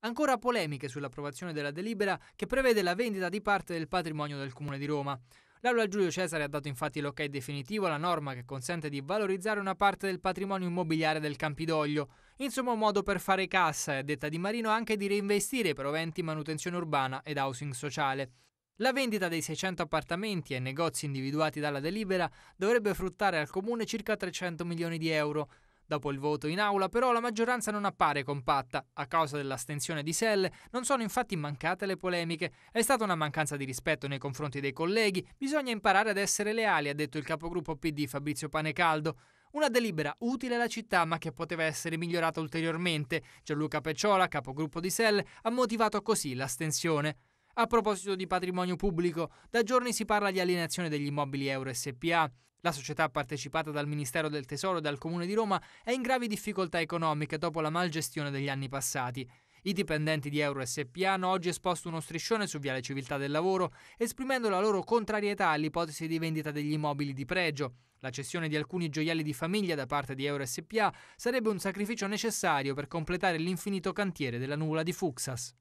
Ancora polemiche sull'approvazione della delibera che prevede la vendita di parte del patrimonio del Comune di Roma. L'Aula Giulio Cesare ha dato infatti l'ok definitivo alla norma che consente di valorizzare una parte del patrimonio immobiliare del Campidoglio. Insomma, un modo per fare cassa e, a detta di Marino, anche di reinvestire i proventi in manutenzione urbana ed housing sociale. La vendita dei 600 appartamenti e negozi individuati dalla delibera dovrebbe fruttare al comune circa 300 milioni di euro. Dopo il voto in aula però la maggioranza non appare compatta. A causa dell'astensione di Selle non sono infatti mancate le polemiche. È stata una mancanza di rispetto nei confronti dei colleghi. Bisogna imparare ad essere leali, ha detto il capogruppo PD Fabrizio Panecaldo. Una delibera utile alla città ma che poteva essere migliorata ulteriormente. Gianluca Pecciola, capogruppo di Selle, ha motivato così l'astensione. A proposito di patrimonio pubblico, da giorni si parla di alienazione degli immobili Euro SPA. La società partecipata dal Ministero del Tesoro e dal Comune di Roma è in gravi difficoltà economiche dopo la malgestione degli anni passati. I dipendenti di Euro SPA hanno oggi esposto uno striscione su Viale Civiltà del Lavoro, esprimendo la loro contrarietà all'ipotesi di vendita degli immobili di pregio. La cessione di alcuni gioielli di famiglia da parte di Euro SPA sarebbe un sacrificio necessario per completare l'infinito cantiere della nuvola di Fuxas.